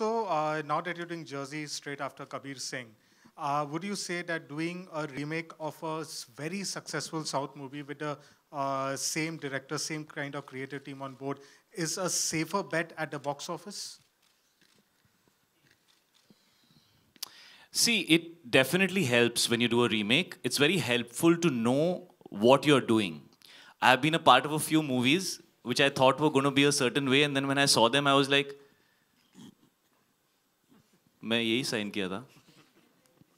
also, uh, now that you're doing Jersey straight after Kabir Singh, uh, would you say that doing a remake of a very successful South movie with the uh, same director, same kind of creative team on board is a safer bet at the box office? See, it definitely helps when you do a remake. It's very helpful to know what you're doing. I've been a part of a few movies which I thought were going to be a certain way, and then when I saw them, I was like, मैं यही sign किया था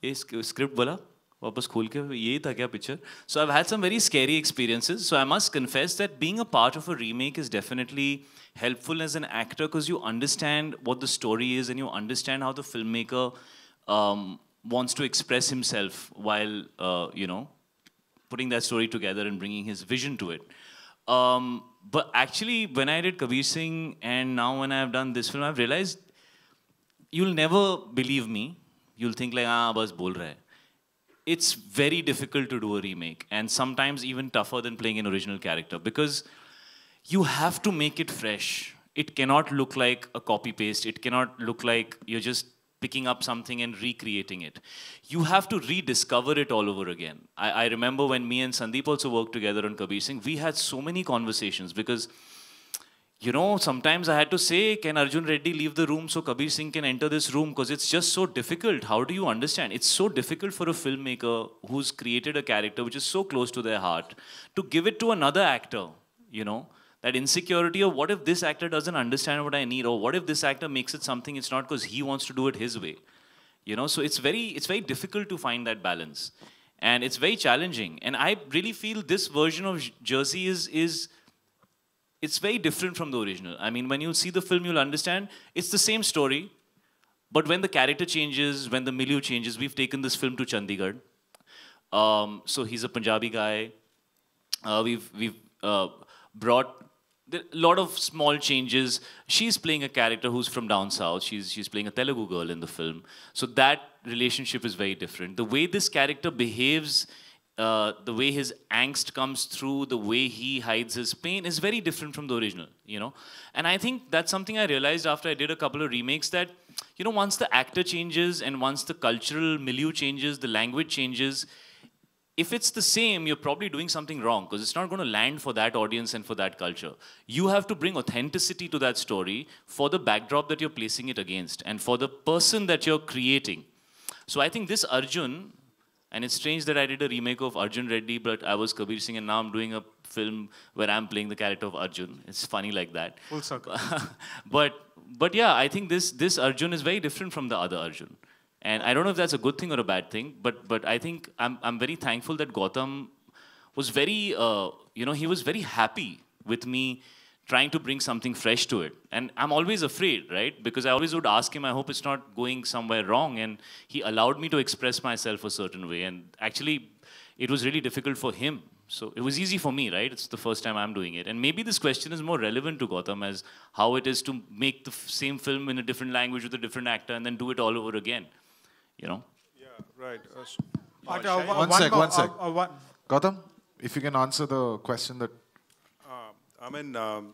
ये script बोला वापस खोल के यही था क्या picture so I had some very scary experiences so I must confess that being a part of a remake is definitely helpful as an actor cause you understand what the story is and you understand how the film maker wants to express himself while you know putting that story together and bringing his vision to it but actually when I did Kabir Singh and now one I have done this film I realize you'll never believe me. You'll think like, ah, bas bol raha hai. It's very difficult to do a remake and sometimes even tougher than playing an original character because you have to make it fresh. It cannot look like a copy paste. It cannot look like you're just picking up something and recreating it. You have to rediscover it all over again. I, I remember when me and Sandeep also worked together on Kabir Singh, we had so many conversations because you know, sometimes I had to say, can Arjun Reddy leave the room so Kabir Singh can enter this room? Because it's just so difficult. How do you understand? It's so difficult for a filmmaker who's created a character which is so close to their heart to give it to another actor, you know? That insecurity of what if this actor doesn't understand what I need or what if this actor makes it something it's not because he wants to do it his way. You know, so it's very, it's very difficult to find that balance. And it's very challenging. And I really feel this version of Jersey is, is it's very different from the original. I mean, when you see the film, you'll understand it's the same story, but when the character changes, when the milieu changes, we've taken this film to Chandigarh. Um, so he's a Punjabi guy. Uh, we've we've uh, brought a lot of small changes. She's playing a character who's from down south. She's she's playing a Telugu girl in the film. So that relationship is very different. The way this character behaves uh, the way his angst comes through, the way he hides his pain is very different from the original, you know. And I think that's something I realized after I did a couple of remakes that, you know, once the actor changes and once the cultural milieu changes, the language changes, if it's the same, you're probably doing something wrong because it's not going to land for that audience and for that culture. You have to bring authenticity to that story for the backdrop that you're placing it against and for the person that you're creating. So I think this Arjun and it's strange that I did a remake of Arjun Reddy, but I was Kabir Singh, and now I'm doing a film where I'm playing the character of Arjun. It's funny like that. Full circle. but but yeah, I think this this Arjun is very different from the other Arjun, and I don't know if that's a good thing or a bad thing. But but I think I'm I'm very thankful that Gautam was very uh, you know he was very happy with me trying to bring something fresh to it. And I'm always afraid, right? Because I always would ask him, I hope it's not going somewhere wrong. And he allowed me to express myself a certain way. And actually, it was really difficult for him. So it was easy for me, right? It's the first time I'm doing it. And maybe this question is more relevant to Gotham as how it is to make the same film in a different language with a different actor and then do it all over again, you know? Yeah, right. Uh, so, oh, one, one sec, one uh, sec. Uh, one. Gotham, if you can answer the question that I mean, um,